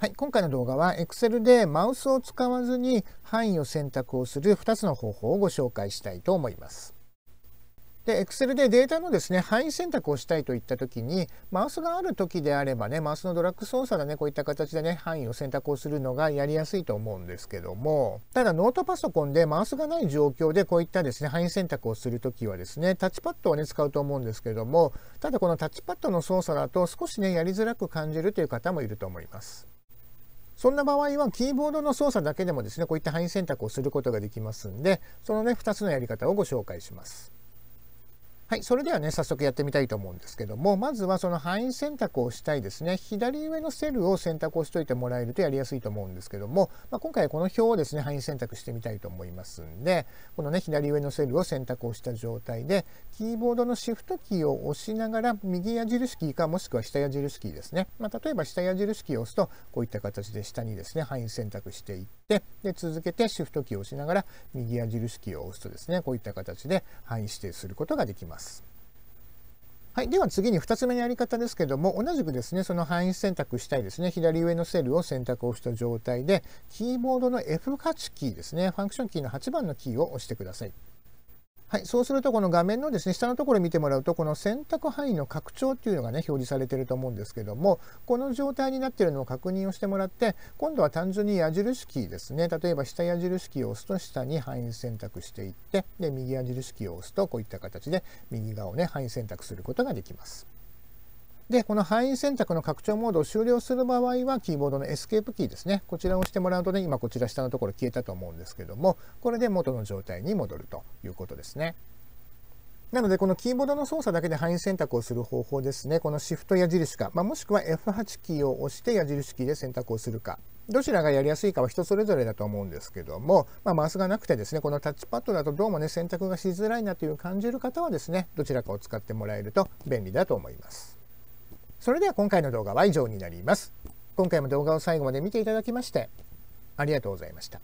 はい、今回の動画は Excel でマウスを使わずに範囲を選択をする2つの方法をご紹介したいと思います。で Excel でデータのですね範囲選択をしたいといった時にマウスがある時であればねマウスのドラッグ操作でねこういった形でね範囲を選択をするのがやりやすいと思うんですけどもただノートパソコンでマウスがない状況でこういったですね範囲選択をする時はですねタッチパッドをね使うと思うんですけどもただこのタッチパッドの操作だと少しねやりづらく感じるという方もいると思います。そんな場合はキーボードの操作だけでもですねこういった範囲選択をすることができますんでそのね2つのやり方をご紹介します。はい、それではね、早速やってみたいと思うんですけども、まずはその範囲選択をしたいですね。左上のセルを選択をしといてもらえるとやりやすいと思うんですけども、まあ、今回はこの表をですね、範囲選択してみたいと思いますんで、このね、左上のセルを選択をした状態で、キーボードのシフトキーを押しながら、右矢印キーか、もしくは下矢印キーですね。まあ、例えば下矢印キーを押すと、こういった形で下にですね、範囲選択していって、で、続けてシフトキーを押しながら、右矢印キーを押すとですね、こういった形で範囲指定することができます。ます。はい、では次に2つ目のやり方ですけども同じくですねその範囲選択したいですね左上のセルを選択をした状態でキーボードの F8 キーですねファンクションキーの8番のキーを押してください。はい、そうするとこの画面のですね下のところ見てもらうとこの選択範囲の拡張っていうのがね表示されてると思うんですけどもこの状態になってるのを確認をしてもらって今度は単純に矢印キーですね例えば下矢印キーを押すと下に範囲選択していってで右矢印キーを押すとこういった形で右側をね範囲選択することができます。で、この範囲選択の拡張モードを終了する場合は、キーボードのエスケープキーですね。こちらを押してもらうとね、今こちら下のところ消えたと思うんですけども、これで元の状態に戻るということですね。なので、このキーボードの操作だけで範囲選択をする方法ですね。このシフト矢印か、まあ、もしくは F8 キーを押して矢印キーで選択をするか。どちらがやりやすいかは人それぞれだと思うんですけども、まあ、マウスがなくてですね、このタッチパッドだとどうもね、選択がしづらいなという感じる方はですね、どちらかを使ってもらえると便利だと思います。それでは今回の動画は以上になります。今回も動画を最後まで見ていただきましてありがとうございました。